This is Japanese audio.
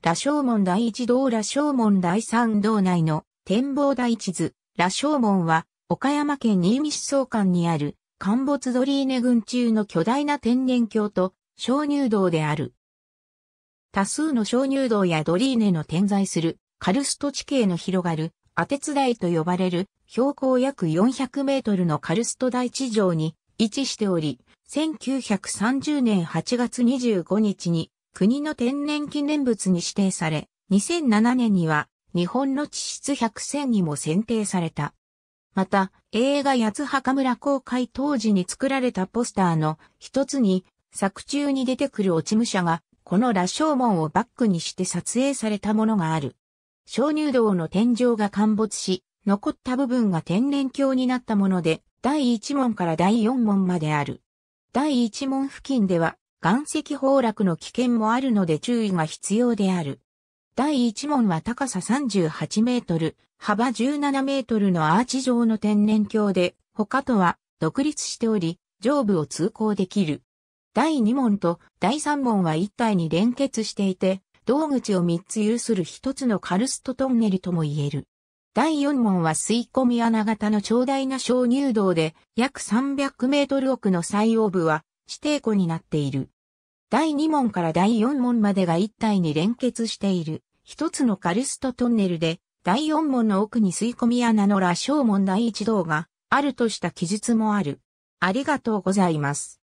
羅生門第一道羅生門第三道内の展望台地図、羅生門は、岡山県新見市総館にある、陥没ドリーネ群中の巨大な天然橋と、鍾乳洞である。多数の鍾乳洞やドリーネの点在する、カルスト地形の広がる、アテツ台と呼ばれる、標高約400メートルのカルスト台地上に位置しており、1930年8月25日に国の天然記念物に指定され、2007年には日本の地質百選にも選定された。また、映画八墓村公開当時に作られたポスターの一つに、作中に出てくる落ち武者が、この羅生門をバックにして撮影されたものがある。鍾乳洞の天井が陥没し、残った部分が天然鏡になったもので、第1門から第4門まである。第1門付近では、岩石崩落の危険もあるので注意が必要である。第1問は高さ38メートル、幅17メートルのアーチ状の天然橋で、他とは独立しており、上部を通行できる。第2問と第3問は一体に連結していて、道口を3つ有する1つのカルストトンネルとも言える。第4問は吸い込み穴型の長大な小乳道で、約300メートル奥の最用部は、指定庫になっている。第2問から第4問までが一体に連結している。一つのカルストトンネルで、第4問の奥に吸い込み穴の羅生門第1道があるとした記述もある。ありがとうございます。